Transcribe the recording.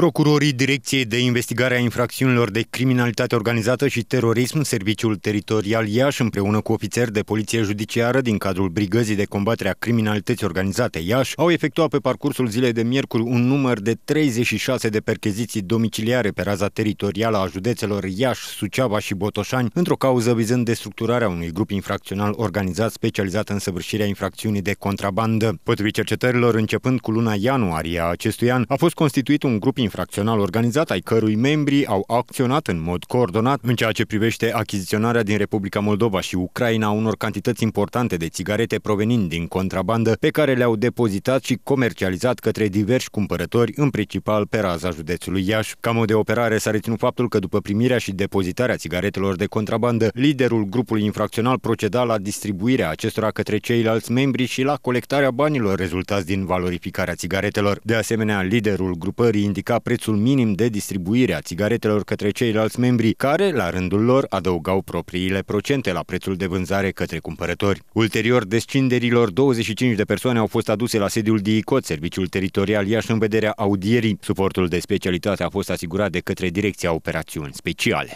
Procurorii Direcției de Investigare a Infracțiunilor de Criminalitate Organizată și Terorism, Serviciul Teritorial Iași, împreună cu ofițeri de poliție judiciară din cadrul Brigăzii de Combatere a Criminalității Organizate Iași, au efectuat pe parcursul zilei de miercuri un număr de 36 de percheziții domiciliare pe raza teritorială a județelor Iași, Suceava și Botoșani, într-o cauză vizând destructurarea unui grup infracțional organizat specializat în săvârșirea infracțiunii de contrabandă. Potrivit cercetărilor, începând cu luna ianuarie a acestui an, a fost constituit un grup infracțional organizat, ai cărui membri au acționat în mod coordonat în ceea ce privește achiziționarea din Republica Moldova și Ucraina unor cantități importante de țigarete provenind din contrabandă, pe care le-au depozitat și comercializat către diversi cumpărători, în principal pe raza județului Iași. Ca mod de operare s-a reținut faptul că după primirea și depozitarea țigaretelor de contrabandă, liderul grupului infracțional proceda la distribuirea acestora către ceilalți membri și la colectarea banilor rezultați din valorificarea țigaretelor. De asemenea, liderul grupării indica ridica prețul minim de distribuire a țigaretelor către ceilalți membri, care, la rândul lor, adăugau propriile procente la prețul de vânzare către cumpărători. Ulterior descinderilor, 25 de persoane au fost aduse la sediul DICOT, Serviciul Teritorial Iași, în vederea audierii. Suportul de specialitate a fost asigurat de către Direcția Operațiuni Speciale.